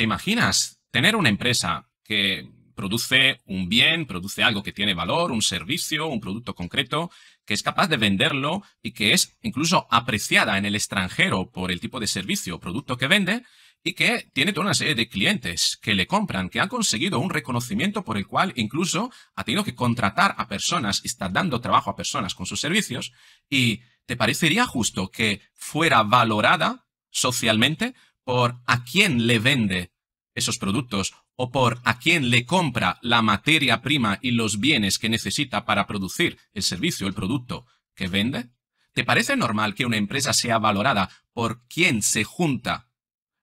¿Te imaginas tener una empresa que produce un bien, produce algo que tiene valor, un servicio, un producto concreto, que es capaz de venderlo y que es incluso apreciada en el extranjero por el tipo de servicio o producto que vende y que tiene toda una serie de clientes que le compran, que han conseguido un reconocimiento por el cual incluso ha tenido que contratar a personas y está dando trabajo a personas con sus servicios y te parecería justo que fuera valorada socialmente por a quién le vende esos productos o por a quién le compra la materia prima y los bienes que necesita para producir el servicio, el producto que vende? ¿Te parece normal que una empresa sea valorada por quién se junta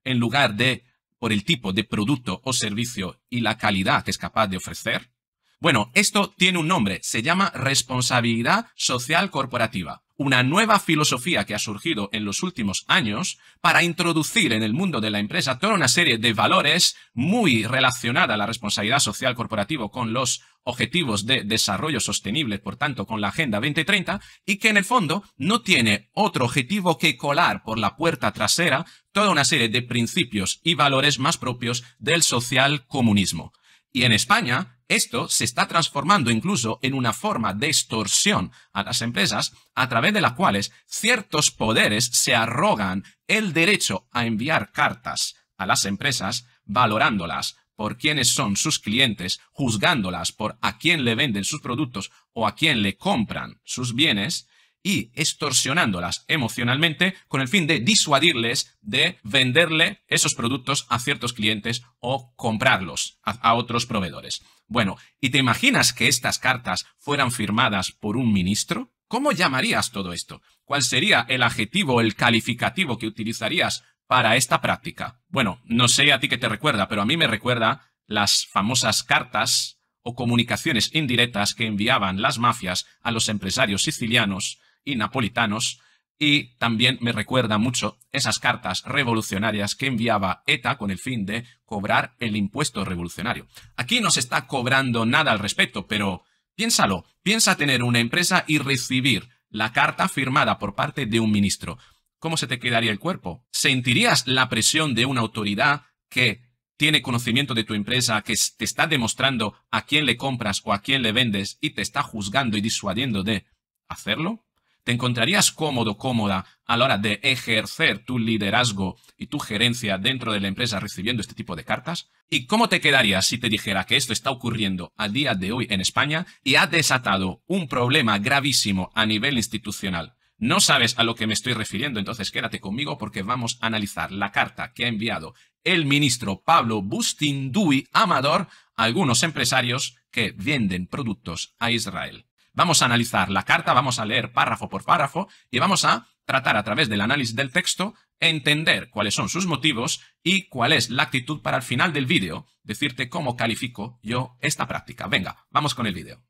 en lugar de por el tipo de producto o servicio y la calidad que es capaz de ofrecer? Bueno, esto tiene un nombre, se llama responsabilidad social corporativa una nueva filosofía que ha surgido en los últimos años para introducir en el mundo de la empresa toda una serie de valores muy relacionada a la responsabilidad social corporativa con los objetivos de desarrollo sostenible, por tanto con la Agenda 2030, y que en el fondo no tiene otro objetivo que colar por la puerta trasera toda una serie de principios y valores más propios del social comunismo. Y en España, esto se está transformando incluso en una forma de extorsión a las empresas a través de las cuales ciertos poderes se arrogan el derecho a enviar cartas a las empresas valorándolas por quiénes son sus clientes, juzgándolas por a quién le venden sus productos o a quién le compran sus bienes, y extorsionándolas emocionalmente con el fin de disuadirles de venderle esos productos a ciertos clientes o comprarlos a, otros proveedores. Bueno, ¿y te imaginas que estas cartas fueran firmadas por un ministro? ¿Cómo llamarías todo esto? ¿Cuál sería el adjetivo, el calificativo que utilizarías para esta práctica? Bueno, no sé a ti qué te recuerda, pero a mí me recuerda las famosas cartas o comunicaciones indirectas que enviaban las mafias a los empresarios sicilianos y napolitanos, y también me recuerda mucho esas cartas revolucionarias que enviaba ETA con el fin de cobrar el impuesto revolucionario. Aquí no se está cobrando nada al respecto, pero piénsalo, piensa tener una empresa y recibir la carta firmada por parte de un ministro. ¿Cómo se te quedaría el cuerpo? ¿Sentirías la presión de una autoridad que tiene conocimiento de tu empresa, que te está demostrando a quién le compras o a quién le vendes y te está juzgando y disuadiendo de hacerlo? te encontrarías cómodo, cómoda a la hora de ejercer tu liderazgo y tu gerencia dentro de la empresa recibiendo este tipo de cartas? ¿Y cómo te quedaría si te dijera que esto está ocurriendo a día de hoy en España y ha desatado un problema gravísimo a nivel institucional? No sabes a lo que me estoy refiriendo, entonces quédate conmigo porque vamos a analizar la carta que ha enviado el ministro Pablo Bustinduy Amador a algunos empresarios que venden productos a Israel. Vamos a analizar la carta, vamos a leer párrafo por párrafo y vamos a tratar a través del análisis del texto entender cuáles son sus motivos y cuál es la actitud para el final del vídeo, decirte cómo califico yo esta práctica. Venga, vamos con el vídeo.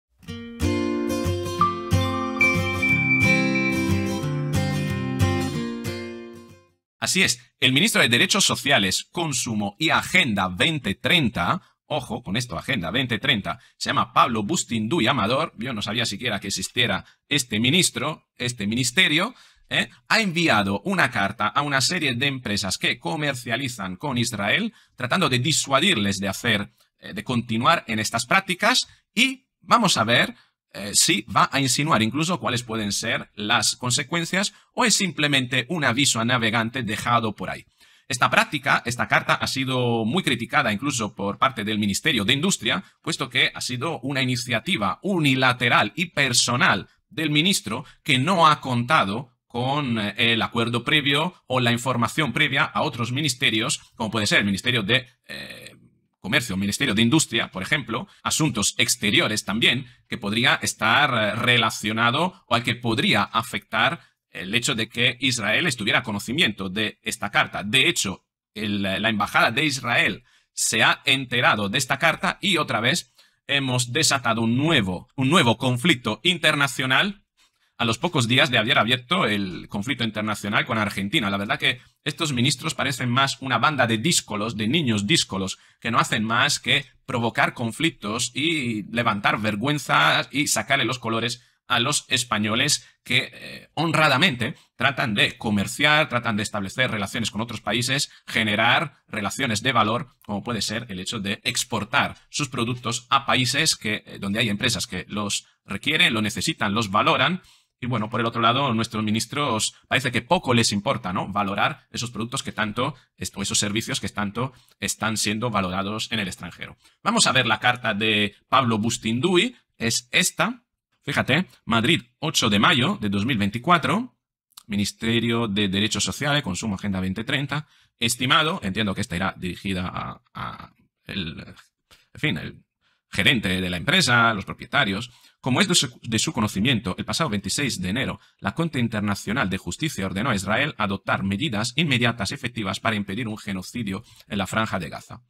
Así es, el ministro de Derechos Sociales, Consumo y Agenda 2030 Ojo con esto, Agenda 2030. Se llama Pablo Bustinduy Amador. Yo no sabía siquiera que existiera este ministro, este ministerio. ¿eh? Ha enviado una carta a una serie de empresas que comercializan con Israel, tratando de disuadirles de hacer, eh, de continuar en estas prácticas. Y vamos a ver eh, si va a insinuar incluso cuáles pueden ser las consecuencias o es simplemente un aviso a navegante dejado por ahí. Esta práctica, esta carta, ha sido muy criticada incluso por parte del Ministerio de Industria, puesto que ha sido una iniciativa unilateral y personal del ministro que no ha contado con eh, el acuerdo previo o la información previa a otros ministerios, como puede ser el Ministerio de eh, Comercio, Comercio, Ministerio de Industria, por ejemplo, asuntos exteriores también, que podría estar eh, relacionado o al que podría afectar el hecho de que Israel estuviera a conocimiento de esta carta. De hecho, la embajada de Israel se ha enterado de esta carta y otra vez hemos desatado un nuevo, un nuevo conflicto internacional a los pocos días de haber abierto el conflicto internacional con Argentina. La verdad que estos ministros parecen más una banda de díscolos, de niños díscolos, que no hacen más que provocar conflictos y levantar vergüenza y sacarle los colores a los españoles que eh, honradamente tratan de comerciar, tratan de establecer relaciones con otros países, generar relaciones de valor, como puede ser el hecho de exportar sus productos a países que, eh, donde hay empresas que los requieren, lo necesitan, los valoran. Y bueno, por el otro lado, nuestros ministros parece que poco les importa, ¿no? Valorar esos productos que tanto, o esos servicios que tanto están siendo valorados en el extranjero. Vamos a ver la carta de Pablo Bustinduy, es esta, Fíjate, ¿eh? Madrid, 8 de mayo de 2024, Ministerio de Derechos Sociales, Consumo, Agenda 2030, estimado, entiendo que esta irá dirigida a, el, fin, el gerente de la empresa, los propietarios. Como es de su, conocimiento, el pasado 26 de enero, la Corte Internacional de Justicia ordenó a Israel adoptar medidas inmediatas efectivas para impedir un genocidio en la franja de Gaza.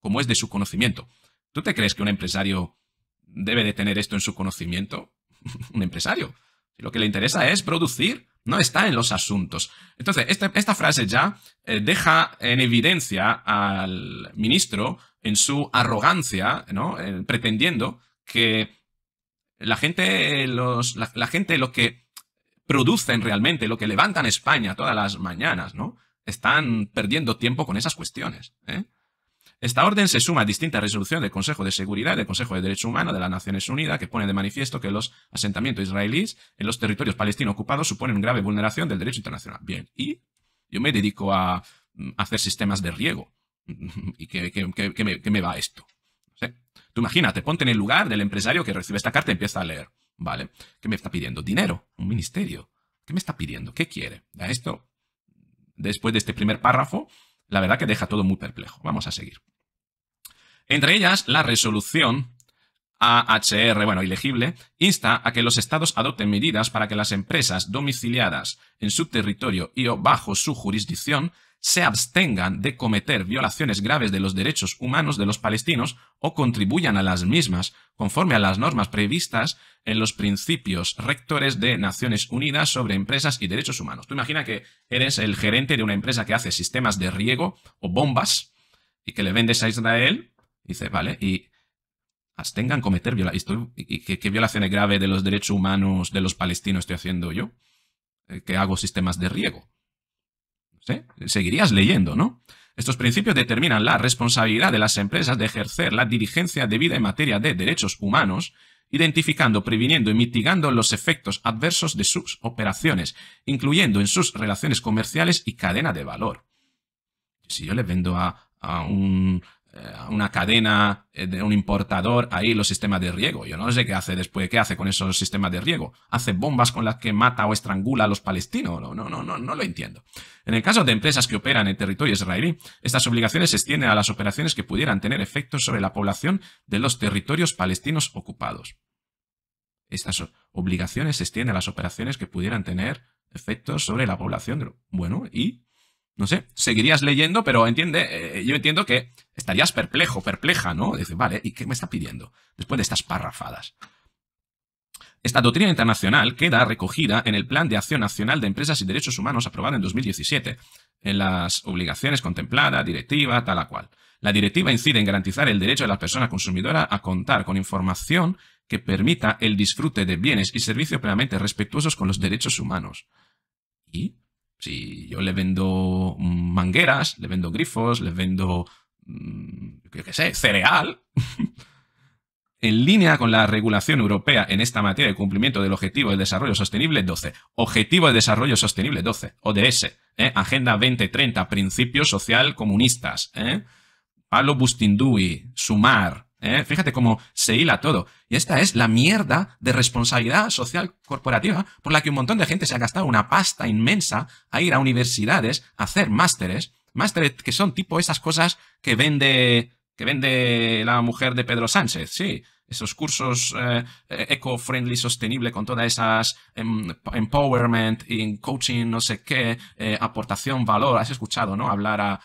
Como es de su conocimiento. ¿Tú te crees que un empresario debe de tener esto en su conocimiento? un empresario. lo que le interesa es producir, no está en los asuntos. Entonces, esta, esta frase ya eh, deja en evidencia al ministro en su arrogancia, ¿no? Eh, pretendiendo que la gente, la, gente lo que producen realmente, lo que levantan España todas las mañanas, ¿no? Están perdiendo tiempo con esas cuestiones. ¿eh? Esta orden se suma a distintas resoluciones del Consejo de Seguridad del Consejo de Derechos Humanos de las Naciones Unidas que pone de manifiesto que los asentamientos israelíes en los territorios palestinos ocupados suponen una grave vulneración del derecho internacional. Bien, y yo me dedico a mm, hacer sistemas de riego. ¿Y qué, me, va esto? tú Tú imagínate, ponte en el lugar del empresario que recibe esta carta y empieza a leer. Vale, ¿qué me está pidiendo? Dinero, un ministerio. ¿Qué me está pidiendo? ¿Qué quiere? A esto, después de este primer párrafo, la verdad que deja todo muy perplejo. Vamos a seguir. Entre ellas, la resolución AHR, bueno, ilegible, insta a que los estados adopten medidas para que las empresas domiciliadas en su territorio y o bajo su jurisdicción se abstengan de cometer violaciones graves de los derechos humanos de los palestinos o contribuyan a las mismas, conforme a las normas previstas en los principios rectores de Naciones Unidas sobre empresas y derechos humanos. Tú imaginas que eres el gerente de una empresa que hace sistemas de riego o bombas y que le vendes a Israel Dice, vale, y abstengan cometer violaciones. y ¿Qué violaciones graves de los derechos humanos de los palestinos estoy haciendo yo? Eh, que hago sistemas de riego. Seguirías leyendo, ¿no? Estos principios determinan la responsabilidad de las empresas de ejercer la diligencia debida en materia de derechos humanos, identificando, previniendo y mitigando los efectos adversos de sus operaciones, incluyendo en sus relaciones comerciales y cadena de valor. Si yo le vendo a un eh, una cadena eh, de un importador ahí los sistemas de riego. Yo no sé qué hace después, qué hace con esos sistemas de riego. Hace bombas con las que mata o estrangula a los palestinos. No, no, no, no, no lo entiendo. En el caso de empresas que operan en territorio israelí, estas obligaciones se extienden a las operaciones que pudieran tener efectos sobre la población de los territorios palestinos ocupados. Estas obligaciones se extienden a las operaciones que pudieran tener efectos sobre la población. De... Bueno, y no sé, seguirías leyendo, pero entiende, eh, yo entiendo que estarías perplejo, perpleja, ¿no? dice vale, ¿y qué me está pidiendo? Después de estas parrafadas. Esta doctrina internacional queda recogida en el Plan de Acción Nacional de Empresas y Derechos Humanos aprobado en 2017, en las obligaciones contempladas, directiva, tal a cual. La directiva incide en garantizar el derecho de la persona consumidora a contar con información que permita el disfrute de bienes y servicios plenamente respetuosos con los derechos humanos. ¿Y? Si yo le vendo mangueras, le vendo grifos, le vendo, mm, yo qué sé, cereal, en línea con la regulación europea en esta materia de cumplimiento del Objetivo de Desarrollo Sostenible 12. Objetivo de Desarrollo Sostenible 12, ODS, ¿eh? Agenda 2030, Principios Social Comunistas, ¿eh? Pablo Bustindui, Sumar, ¿Eh? Fíjate cómo se hila todo. Y esta es la mierda de responsabilidad social corporativa por la que un montón de gente se ha gastado una pasta inmensa a ir a universidades, a hacer másteres. Másteres que son tipo esas cosas que vende, que vende la mujer de Pedro Sánchez, sí. Esos cursos eh, eco-friendly, sostenible, con todas esas em, empowerment, coaching, no sé qué, eh, aportación, valor. Has escuchado, ¿no? Hablar a,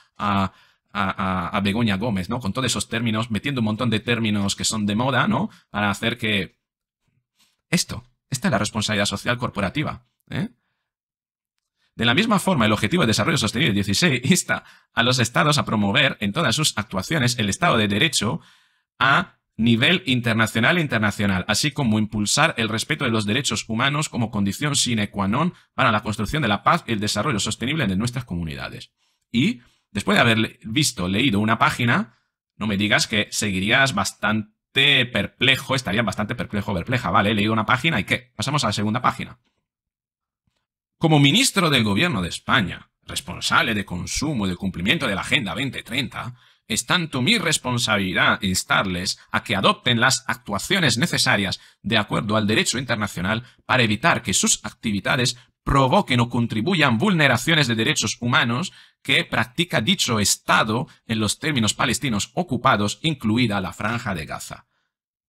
a, Begoña Gómez, ¿no? Con todos esos términos, metiendo un montón de términos que son de moda, ¿no? Para hacer que... Esto, esta es la responsabilidad social corporativa. ¿eh? De la misma forma, el Objetivo de Desarrollo Sostenible 16 insta a los estados a promover en todas sus actuaciones el Estado de Derecho a nivel internacional e internacional, así como impulsar el respeto de los derechos humanos como condición sine qua non para la construcción de la paz y el desarrollo sostenible de nuestras comunidades. Y Después de haber visto, leído una página, no me digas que seguirías bastante perplejo, estarías bastante perplejo, perpleja, ¿vale? He leído una página y qué, pasamos a la segunda página. Como ministro del Gobierno de España, responsable de consumo y de cumplimiento de la Agenda 2030, es tanto mi responsabilidad instarles a que adopten las actuaciones necesarias de acuerdo al derecho internacional para evitar que sus actividades provoquen o contribuyan vulneraciones de derechos humanos que practica dicho Estado en los términos palestinos ocupados, incluida la franja de Gaza.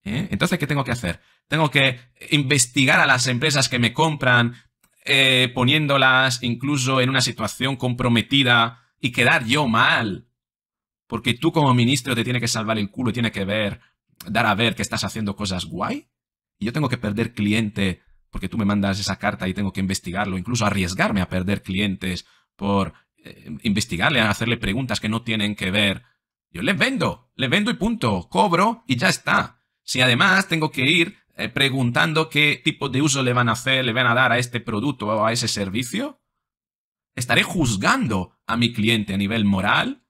¿Eh? Entonces, ¿qué tengo que hacer? Tengo que investigar a las empresas que me compran, eh, poniéndolas incluso en una situación comprometida y quedar yo mal. Porque tú como ministro te tiene que salvar el culo y tiene que ver, dar a ver que estás haciendo cosas guay. Y yo tengo que perder cliente porque tú me mandas esa carta y tengo que investigarlo, incluso arriesgarme a perder clientes por eh, investigarle, hacerle preguntas que no tienen que ver. Yo le vendo, le vendo y punto, cobro y ya está. Si además tengo que ir eh, preguntando qué tipo de uso le van a hacer, le van a dar a este producto o a ese servicio, estaré juzgando a mi cliente a nivel moral.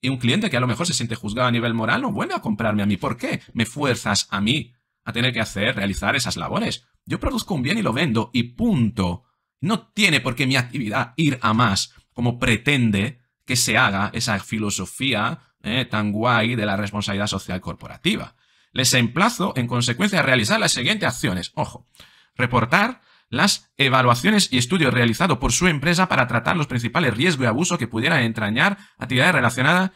Y un cliente que a lo mejor se siente juzgado a nivel moral no vuelve a comprarme a mí. ¿Por qué? Me fuerzas a mí a tener que hacer, realizar esas labores. Yo produzco un bien y lo vendo y punto. No tiene por qué mi actividad ir a más, como pretende que se haga esa filosofía eh, tan guay de la responsabilidad social corporativa. Les emplazo, en consecuencia, a realizar las siguientes acciones. Ojo, reportar las evaluaciones y estudios realizados por su empresa para tratar los principales riesgos y abusos que pudieran entrañar actividades relacionadas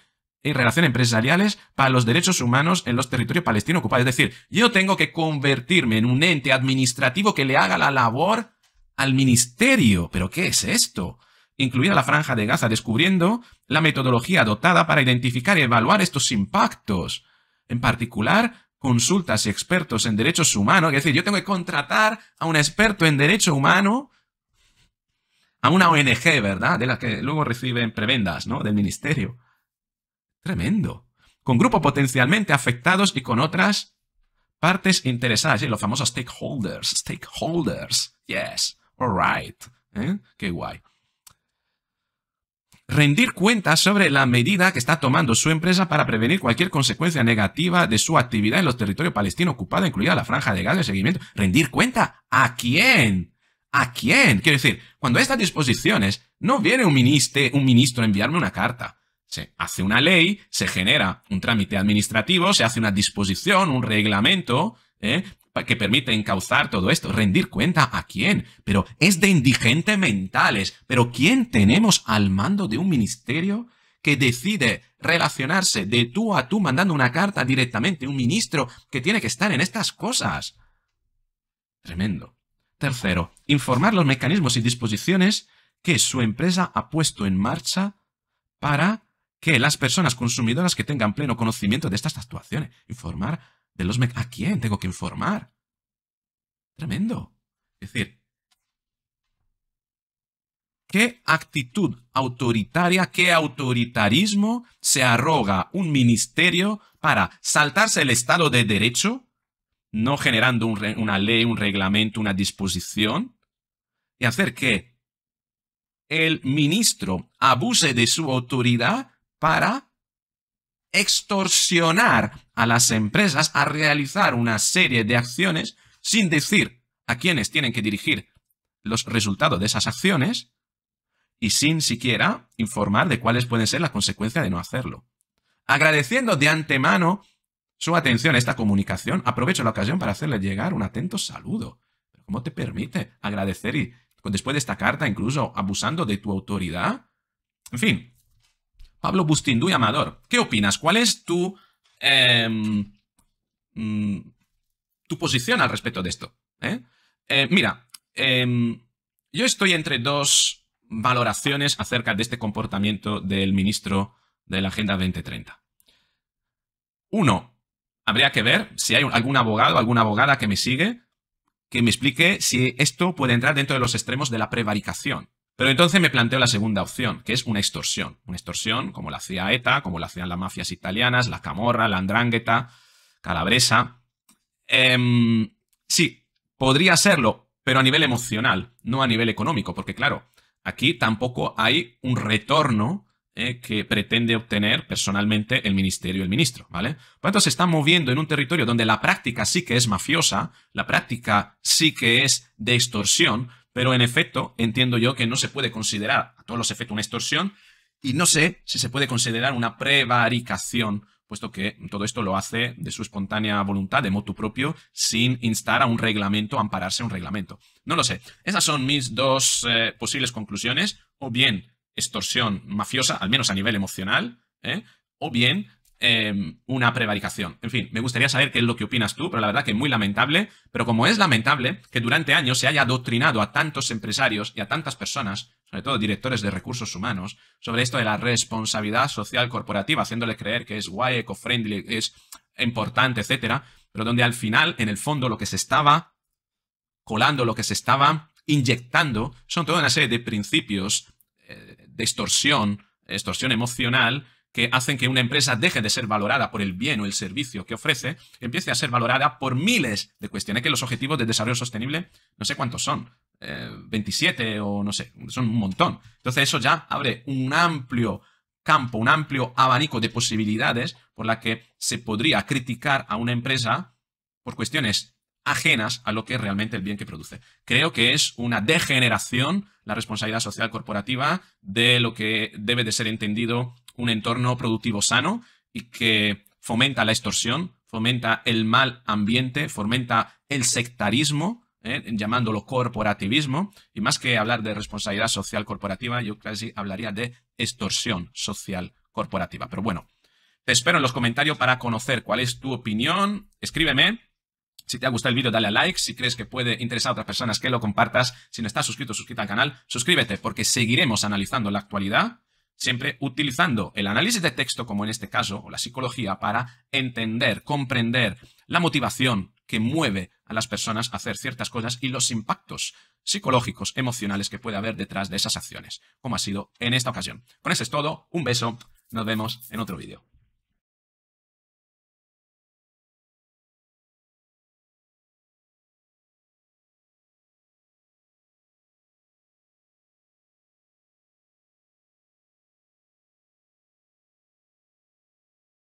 y relaciones empresariales para los derechos humanos en los territorios palestinos ocupados. Es decir, yo tengo que convertirme en un ente administrativo que le haga la labor al ministerio. ¿Pero qué es esto? Incluida la franja de Gaza descubriendo la metodología adoptada para identificar y evaluar estos impactos. En particular, consultas y expertos en derechos humanos. Es decir, yo tengo que contratar a un experto en derecho humano, a una ONG, ¿verdad? De la que luego reciben prebendas, ¿no? Del ministerio. Tremendo. Con grupos potencialmente afectados y con otras partes interesadas, los famosos stakeholders. Stakeholders. Yes. Alright. ¿eh? Qué guay. Rendir cuentas sobre la medida que está tomando su empresa para prevenir cualquier consecuencia negativa de su actividad en los territorios palestinos ocupados, incluida la franja de Gaza de seguimiento. ¿Rendir cuenta? ¿A quién? ¿A quién? Quiero decir, cuando estas disposiciones, no viene un, un ministro a enviarme una carta. Se hace una ley, se genera un trámite administrativo, se hace una disposición, un reglamento, ¿eh? que permite encauzar todo esto. ¿Rendir cuenta a quién? Pero es de indigente mentales. ¿Pero quién tenemos al mando de un ministerio que decide relacionarse de tú a tú mandando una carta directamente? Un ministro que tiene que estar en estas cosas. Tremendo. Tercero, informar los mecanismos y disposiciones que su empresa ha puesto en marcha para que las personas consumidoras que tengan pleno conocimiento de estas actuaciones, informar de los ¿A quién tengo que informar? Tremendo. Es decir, ¿qué actitud autoritaria, qué autoritarismo se arroga un ministerio para saltarse el Estado de Derecho, no generando una ley, un reglamento, una disposición, y hacer que el ministro abuse de su autoridad para extorsionar a las empresas a realizar una serie de acciones sin decir a quiénes tienen que dirigir los resultados de esas acciones y sin siquiera informar de cuáles pueden ser las consecuencias de no hacerlo. Agradeciendo de antemano su atención a esta comunicación, aprovecho la ocasión para hacerle llegar un atento saludo. ¿Cómo te permite agradecer y después de esta carta incluso abusando de tu autoridad? En fin, Pablo Bustinduy Amador, ¿qué opinas? ¿Cuál es tu Em, mm, tu posición al respecto de esto. ¿eh? Eh, mira, em, yo estoy entre dos valoraciones acerca de este comportamiento del ministro de la Agenda 2030. Uno, habría que ver si hay algún abogado, o alguna abogada que me sigue, que me explique si esto puede entrar dentro de los extremos de la prevaricación. Pero entonces me planteo la segunda opción, que es una extorsión. Una extorsión como la hacía ETA, como la hacían las mafias italianas, la Camorra, la Andrangheta, Calabresa. Em, sí, podría serlo, pero a nivel emocional, no a nivel económico, porque claro, aquí tampoco hay un retorno eh, que pretende obtener personalmente el ministerio y el ministro, ¿vale? Por tanto, se está moviendo en un territorio donde la práctica sí que es mafiosa, la práctica sí que es de extorsión, pero en efecto, entiendo yo que no se puede considerar a todos los efectos una extorsión y no sé si se puede considerar una prevaricación, puesto que todo esto lo hace de su espontánea voluntad, de motu propio, sin instar a un reglamento, ampararse a un reglamento. No lo sé. Esas son mis dos eh, posibles conclusiones. O bien extorsión mafiosa, al menos a nivel emocional, ¿eh? o bien Em, una prevaricación. En fin, me gustaría saber qué es lo que opinas tú, pero la verdad que es muy lamentable, pero como es lamentable que durante años se haya adoctrinado a tantos empresarios y a tantas personas, sobre todo directores de recursos humanos, sobre esto de la responsabilidad social corporativa, haciéndole creer que es guay, eco-friendly, es importante, etcétera, pero donde al final, en el fondo, lo que se estaba colando, lo que se estaba inyectando, son toda una serie de principios eh, de extorsión, extorsión emocional, que hacen que una empresa deje de ser valorada por el bien o el servicio que ofrece, empiece a ser valorada por miles de cuestiones. Que los objetivos de desarrollo sostenible, no sé cuántos son, 27 eh, o no sé, son un montón. Entonces eso ya abre un amplio campo, un amplio abanico de posibilidades por la que se podría criticar a una empresa por cuestiones ajenas a lo que es realmente el bien que produce. Creo que es una degeneración la responsabilidad social corporativa de lo que debe de ser entendido un entorno productivo sano y que fomenta la extorsión, fomenta el mal ambiente, fomenta el sectarismo, ¿eh? llamándolo corporativismo, y más que hablar de responsabilidad social corporativa, yo casi hablaría de extorsión social corporativa. Pero bueno, te espero en los comentarios para conocer cuál es tu opinión. Escríbeme. Si te ha gustado el vídeo, dale a like. Si crees que puede interesar a otras personas, que lo compartas. Si no estás suscrito, suscríbete al canal. Suscríbete porque seguiremos analizando la actualidad siempre utilizando el análisis de texto, como en este caso, o la psicología, para entender, comprender la motivación que mueve a las personas a hacer ciertas cosas y los impactos psicológicos, emocionales que puede haber detrás de esas acciones, como ha sido en esta ocasión. Con eso es todo, un beso, nos vemos en otro vídeo.